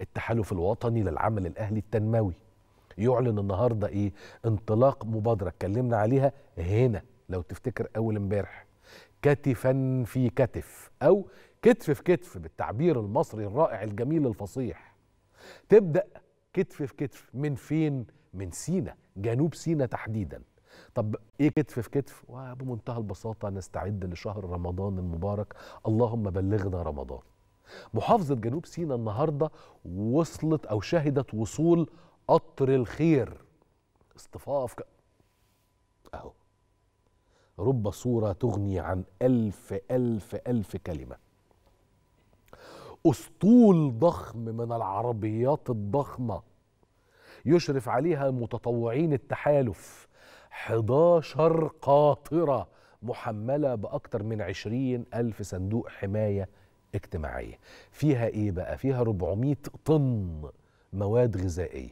التحالف الوطني للعمل الاهلي التنموي يعلن النهارده ايه انطلاق مبادره اتكلمنا عليها هنا لو تفتكر اول امبارح كتفا في كتف او كتف في كتف بالتعبير المصري الرائع الجميل الفصيح تبدا كتف في كتف من فين من سينا جنوب سينا تحديدا طب ايه كتف في كتف وبمنتهى البساطه نستعد لشهر رمضان المبارك اللهم بلغنا رمضان محافظة جنوب سيناء النهاردة وصلت أو شهدت وصول قطر الخير اصطفاف ك... أهو رب صورة تغني عن ألف ألف ألف كلمة أسطول ضخم من العربيات الضخمة يشرف عليها متطوعين التحالف 11 قاطرة محملة بأكثر من 20 ألف صندوق حماية اجتماعية فيها ايه بقى فيها 400 طن مواد غذائية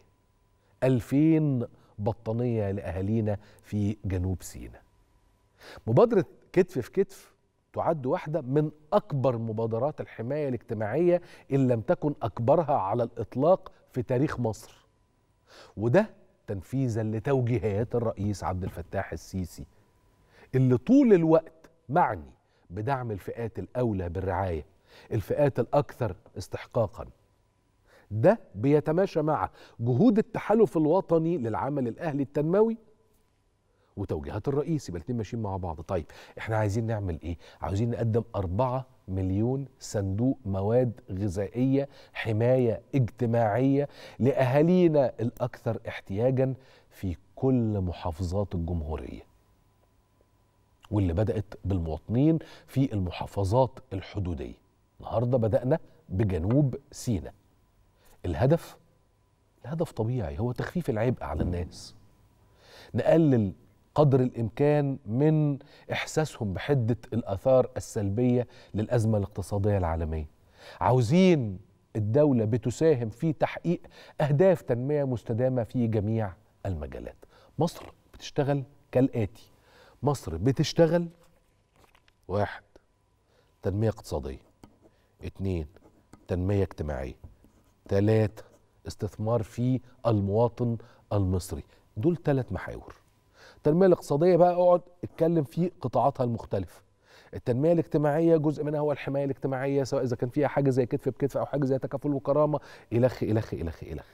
2000 بطانية لأهالينا في جنوب سيناء مبادرة كتف في كتف تعد واحدة من أكبر مبادرات الحماية الاجتماعية إن لم تكن أكبرها على الإطلاق في تاريخ مصر وده تنفيذا لتوجيهات الرئيس عبد الفتاح السيسي اللي طول الوقت معني بدعم الفئات الأولى بالرعاية الفئات الأكثر استحقاقا ده بيتماشى مع جهود التحالف الوطني للعمل الأهلي التنموي وتوجيهات الرئيس يبقى الاثنين ماشيين مع بعض طيب احنا عايزين نعمل ايه عاوزين نقدم أربعة مليون صندوق مواد غذائية حماية اجتماعية لأهالينا الأكثر احتياجا في كل محافظات الجمهورية واللي بدأت بالمواطنين في المحافظات الحدودية النهارده بدأنا بجنوب سيناء الهدف الهدف طبيعي هو تخفيف العبء على الناس نقلل قدر الامكان من احساسهم بحده الاثار السلبيه للازمه الاقتصاديه العالميه عاوزين الدوله بتساهم في تحقيق اهداف تنميه مستدامه في جميع المجالات مصر بتشتغل كالاتي مصر بتشتغل واحد تنميه اقتصاديه اتنين تنمية اجتماعية ثلاثة استثمار في المواطن المصري دول تلات محاور التنمية الاقتصادية بقى اقعد اتكلم في قطاعاتها المختلفة التنمية الاجتماعية جزء منها هو الحماية الاجتماعية سواء إذا كان فيها حاجة زي كتف بكتف أو حاجة زي تكافل وكرامة إلخ إلخ إلخ إلخ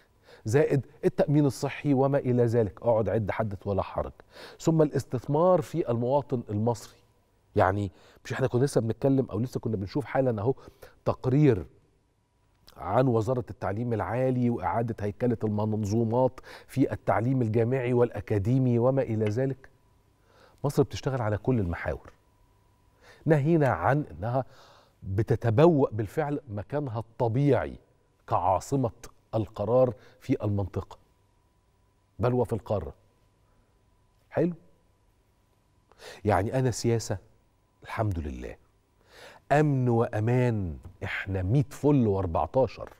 زائد التأمين الصحي وما إلى ذلك أقعد عد حدث ولا حرج ثم الاستثمار في المواطن المصري يعني مش احنا كنا لسه بنتكلم او لسه كنا بنشوف حالا اهو تقرير عن وزارة التعليم العالي وإعادة هيكلة المنظومات في التعليم الجامعي والأكاديمي وما إلى ذلك مصر بتشتغل على كل المحاور ناهينا عن أنها بتتبوأ بالفعل مكانها الطبيعي كعاصمة القرار في المنطقة بل وفي القارة حلو يعني أنا سياسة الحمد لله امن وامان احنا 100 فل و14